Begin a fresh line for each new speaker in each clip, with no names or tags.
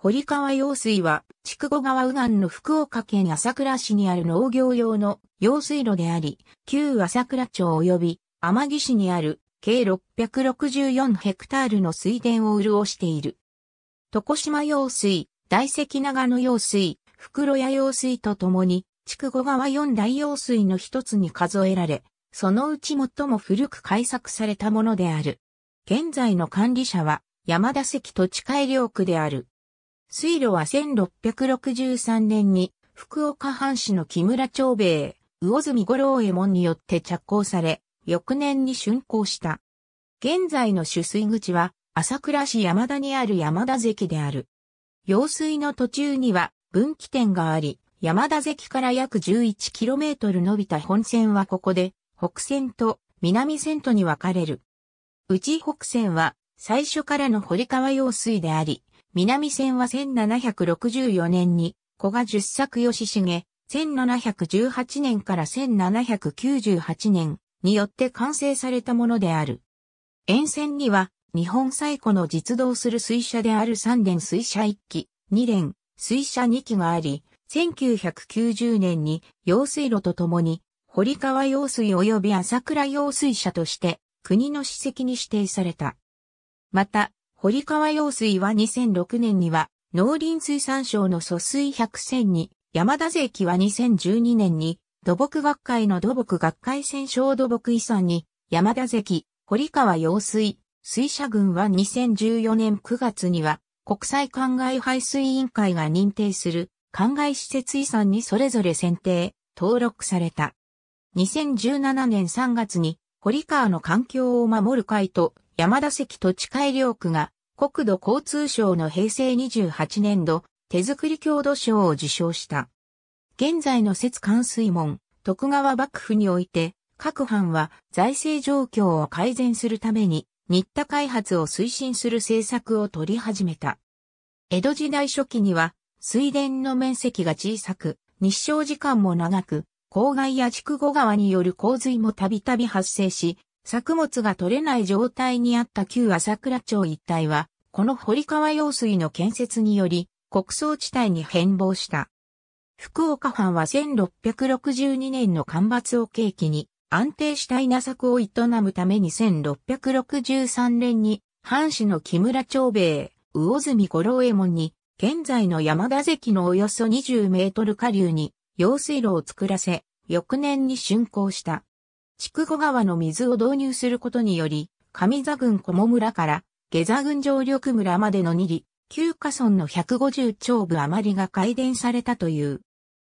堀川用水は、筑後川右岸の福岡県朝倉市にある農業用の用水路であり、旧朝倉町及び天城市にある計664ヘクタールの水田を潤している。床島用水、大石長野用水、袋屋用水とともに、筑後川四大用水の一つに数えられ、そのうち最も古く開削されたものである。現在の管理者は、山田関土地改良区である。水路は1663年に福岡藩士の木村長兵衛、魚住五郎右衛門によって着工され、翌年に竣工した。現在の取水口は、朝倉市山田にある山田関である。用水の途中には分岐点があり、山田関から約 11km 伸びた本線はここで、北線と南線とに分かれる。内北線は最初からの堀川用水であり、南線は1764年に、古賀十作義重、1718年から1798年によって完成されたものである。沿線には、日本最古の実動する水車である三連水車1機、二連水車2機があり、1990年に用水路とともに、堀川用水及び朝倉用水車として、国の史跡に指定された。また、堀川用水は2006年には、農林水産省の疎水百選に、山田税記は2012年に、土木学会の土木学会選奨土木遺産に、山田関、堀川用水、水車群は2014年9月には、国際灌漑排水委員会が認定する、灌漑施設遺産にそれぞれ選定、登録された。2017年3月に、堀川の環境を守る会と山田関土地改良区が国土交通省の平成28年度手作り郷土賞を受賞した。現在の摂関水門、徳川幕府において、各藩は財政状況を改善するために、新田開発を推進する政策を取り始めた。江戸時代初期には、水田の面積が小さく、日照時間も長く、郊外や筑後川による洪水もたびたび発生し、作物が取れない状態にあった旧朝倉町一帯は、この堀川用水の建設により、国葬地帯に変貌した。福岡藩は1662年の干ばつを契機に、安定した稲作を営むために1663年に、藩士の木村長兵衛、魚住五郎右衛門に、現在の山田関のおよそ20メートル下流に、用水路を作らせ、翌年に竣工した。筑後川の水を導入することにより、上座郡小茂村から下座郡上緑村までの2里、旧河村の150丁部余りが改伝されたという。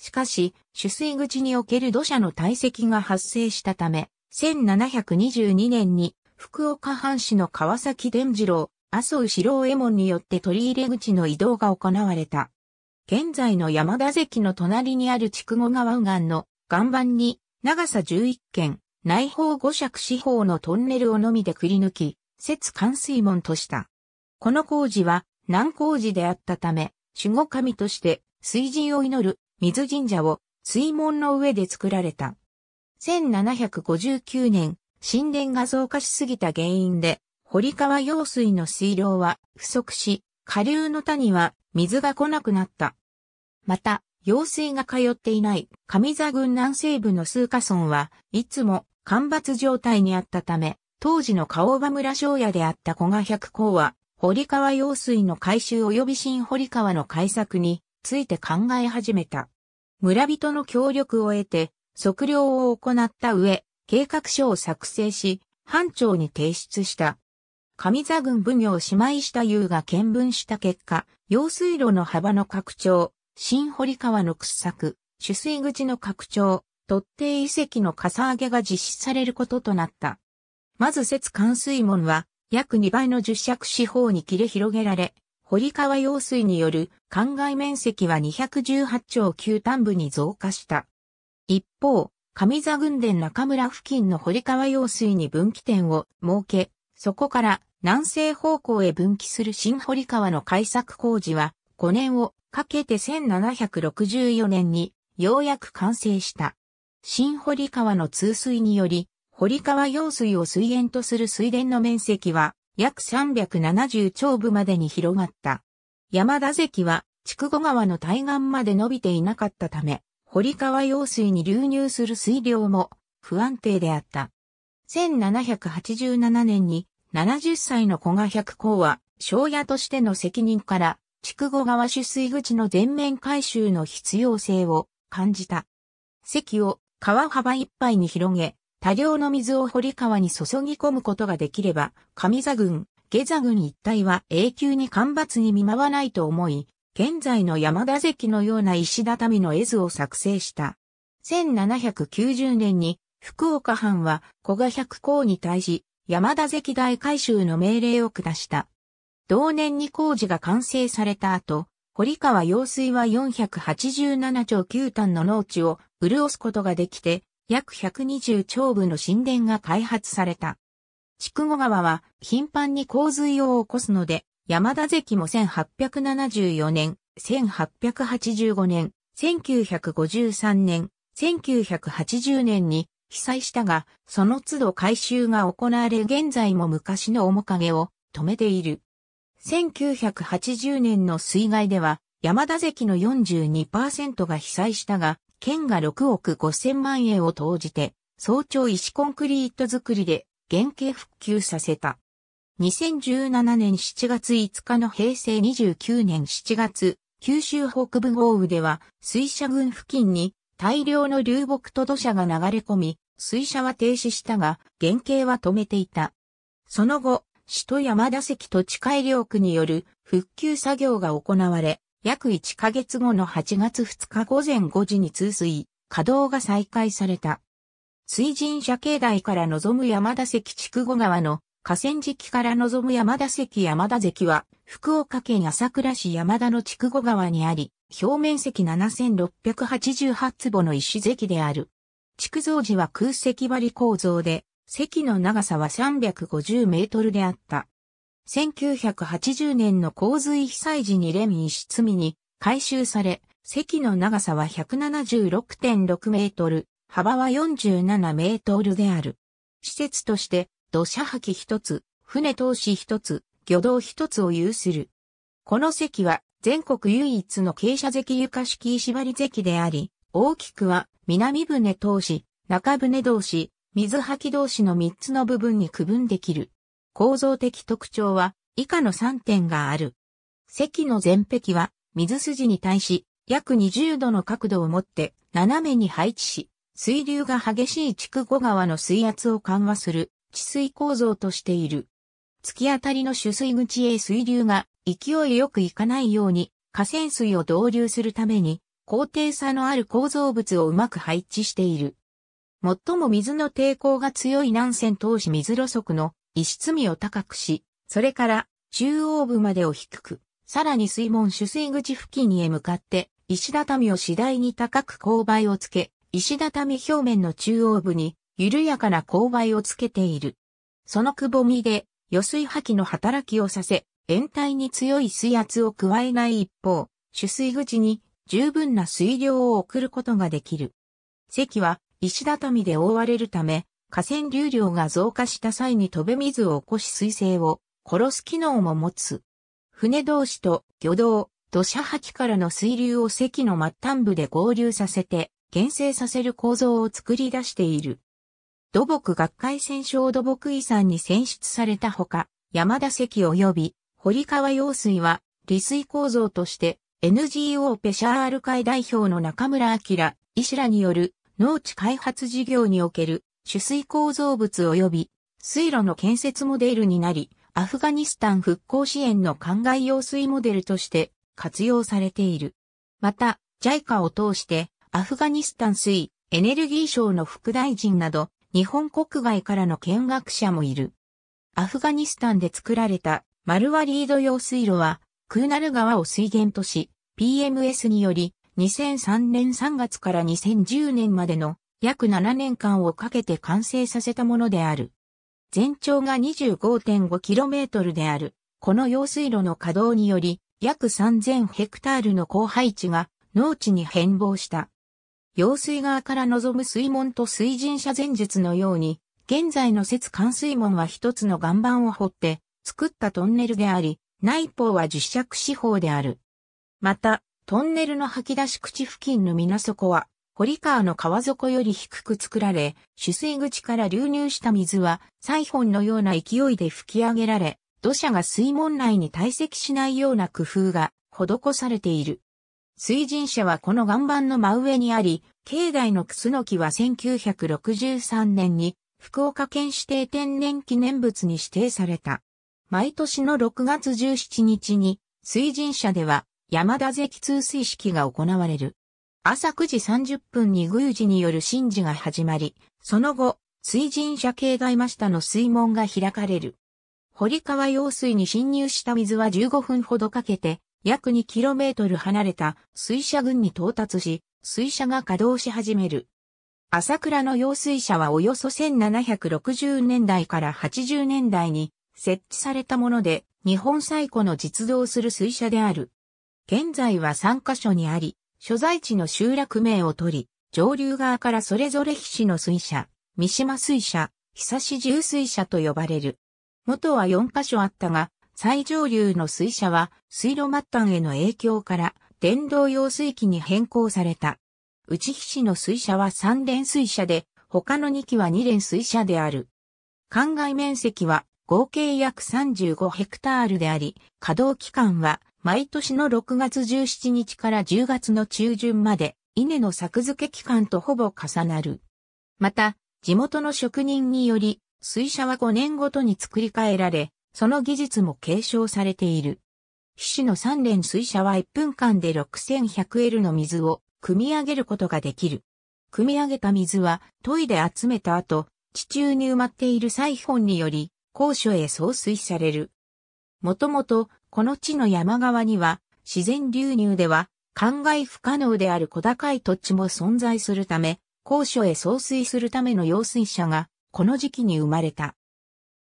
しかし、取水口における土砂の堆積が発生したため、1722年に福岡藩市の川崎伝次郎、麻生四郎右衛門によって取り入れ口の移動が行われた。現在の山田関の隣にある筑後川右岸の岩盤に長さ11軒、内方五尺四方のトンネルをのみでくり抜き、節関水門とした。この工事は南工事であったため、守護神として水神を祈る水神社を水門の上で作られた。1759年、神殿が増加しすぎた原因で、堀川用水の水量は不足し、下流の谷は水が来なくなった。また、用水が通っていない上座郡南西部の数カ村はいつも干ばつ状態にあったため、当時の川場村庄屋であった古賀百校は、堀川用水の改修及び新堀川の改作について考え始めた。村人の協力を得て、測量を行った上、計画書を作成し、班長に提出した。上座郡奉行姉妹下優が見聞した結果、用水路の幅の拡張、新堀川の掘削、取水口の拡張、突堤遺跡のかさ上げが実施されることとなった。まず節関水門は、約2倍の十尺四方に切れ広げられ、堀川用水による灌漑面積は218兆9端部に増加した。一方、上座軍殿中村付近の堀川用水に分岐点を設け、そこから南西方向へ分岐する新堀川の開削工事は5年をかけて1764年にようやく完成した。新堀川の通水により、堀川用水を水源とする水田の面積は約370兆部までに広がった。山田関は筑後川の対岸まで伸びていなかったため、堀川用水に流入する水量も不安定であった。1787年に70歳の古賀百光は、庄屋としての責任から筑後川取水口の全面改修の必要性を感じた。石を川幅いっぱいに広げ、多量の水を堀川に注ぎ込むことができれば、上座郡、下座郡一帯は永久に干ばつに見舞わないと思い、現在の山田関のような石畳の絵図を作成した。1790年に福岡藩は古賀百校に対し山田関大改修の命令を下した。同年に工事が完成された後、堀川用水は487兆9単の農地を潤すことができて、約120兆部の神殿が開発された。筑後川は頻繁に洪水を起こすので、山田関も1874年、1885年、1953年、1980年に被災したが、その都度改修が行われ現在も昔の面影を止めている。1980年の水害では、山田関の42%が被災したが、県が6億5000万円を投じて、早朝石コンクリート作りで原型復旧させた。2017年7月5日の平成29年7月、九州北部豪雨では、水車群付近に大量の流木と土砂が流れ込み、水車は停止したが、原型は止めていた。その後、首都山田関土地改良区による復旧作業が行われ、約1ヶ月後の8月2日午前5時に通水、稼働が再開された。水神社境内から望む山田関筑後川の河川敷から望む山田関山田関は、福岡県朝倉市山田の筑後川にあり、表面積7688坪の石関である。築造時は空石張り構造で、席の長さは350メートルであった。1980年の洪水被災時にレミ一室見に改修され、席の長さは176.6メートル、幅は47メートルである。施設として、土砂吐き一つ、船通し一つ、魚道一つを有する。この席は全国唯一の傾斜石床式石張り石であり、大きくは南船通し、中船通し、水吐き同士の3つの部分に区分できる。構造的特徴は以下の3点がある。席の全壁は水筋に対し約20度の角度を持って斜めに配置し、水流が激しい筑後川の水圧を緩和する治水構造としている。突き当たりの取水口へ水流が勢いよく行かないように河川水を導流するために高低差のある構造物をうまく配置している。最も水の抵抗が強い南線投資水路側の石積みを高くし、それから中央部までを低く、さらに水門取水口付近へ向かって石畳を次第に高く勾配をつけ、石畳表面の中央部に緩やかな勾配をつけている。そのくぼみで余水破棄の働きをさせ、延体に強い水圧を加えない一方、取水口に十分な水量を送ることができる。石は石畳で覆われるため、河川流量が増加した際に飛べ水を起こし水性を殺す機能も持つ。船同士と魚道、土砂吐きからの水流を石の末端部で合流させて、減成させる構造を作り出している。土木学会戦勝土木遺産に選出されたほか、山田石及び堀川用水は、利水構造として NGO ペシャール会代表の中村明、医師らによる農地開発事業における取水構造物及び水路の建設モデルになり、アフガニスタン復興支援の灌漑用水モデルとして活用されている。また、JICA を通してアフガニスタン水エネルギー省の副大臣など日本国外からの見学者もいる。アフガニスタンで作られたマルワリード用水路はクーナル川を水源とし PMS により2003年3月から2010年までの約7年間をかけて完成させたものである。全長が 25.5km である。この用水路の稼働により、約3000ヘクタールの荒配地が農地に変貌した。用水側から望む水門と水神社前述のように、現在の節関水門は一つの岩盤を掘って作ったトンネルであり、内方は実尺四方である。また、トンネルの吐き出し口付近の水底は、堀川の川底より低く作られ、取水口から流入した水は、サイホンのような勢いで吹き上げられ、土砂が水門内に堆積しないような工夫が施されている。水神社はこの岩盤の真上にあり、境内のクスノキは1963年に福岡県指定天然記念物に指定された。毎年の6月17日に水神社では山田関通水式が行われる。朝9時30分に宮司による神事が始まり、その後、水神社境ま真下の水門が開かれる。堀川用水に侵入した水は15分ほどかけて、約 2km 離れた水車群に到達し、水車が稼働し始める。朝倉の用水車はおよそ1760年代から80年代に設置されたもので、日本最古の実動する水車である。現在は3カ所にあり、所在地の集落名を取り、上流側からそれぞれ菱の水車、三島水車、久し重水車と呼ばれる。元は4カ所あったが、最上流の水車は水路末端への影響から電動用水機に変更された。内菱の水車は3連水車で、他の2機は2連水車である。灌漑面積は合計約35ヘクタールであり、稼働期間は毎年の6月17日から10月の中旬まで、稲の作付け期間とほぼ重なる。また、地元の職人により、水車は5年ごとに作り変えられ、その技術も継承されている。皮脂の3連水車は1分間で 6100L の水を汲み上げることができる。汲み上げた水は研いで集めた後、地中に埋まっているサイフォンにより、高所へ送水される。もともとこの地の山側には、自然流入では、灌漑不可能である小高い土地も存在するため、高所へ送水するための用水車が、この時期に生まれた。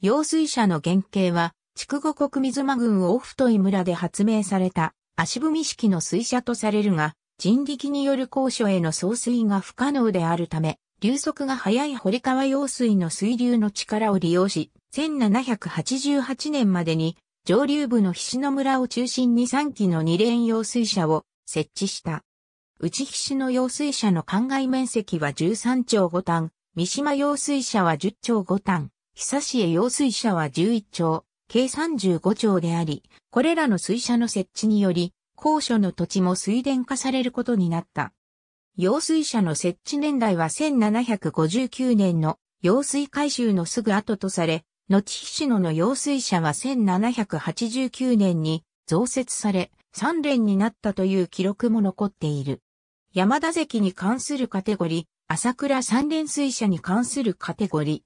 用水車の原型は、筑後国水間郡大太井村で発明された、足踏み式の水車とされるが、人力による高所への送水が不可能であるため、流速が速い堀川用水の水流の力を利用し、1788年までに上流部の菱野村を中心に3基の2連用水車を設置した。内菱野用水車の灌漑面積は13兆5単、三島用水車は10兆5単、久市へ用水車は11兆、計35兆であり、これらの水車の設置により、高所の土地も水田化されることになった。用水車の設置年代は1759年の用水改修のすぐ後とされ、後菱野の用水車は1789年に増設され、3連になったという記録も残っている。山田関に関するカテゴリー、朝倉三連水車に関するカテゴリー。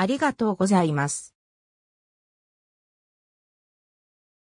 ありがとうございます。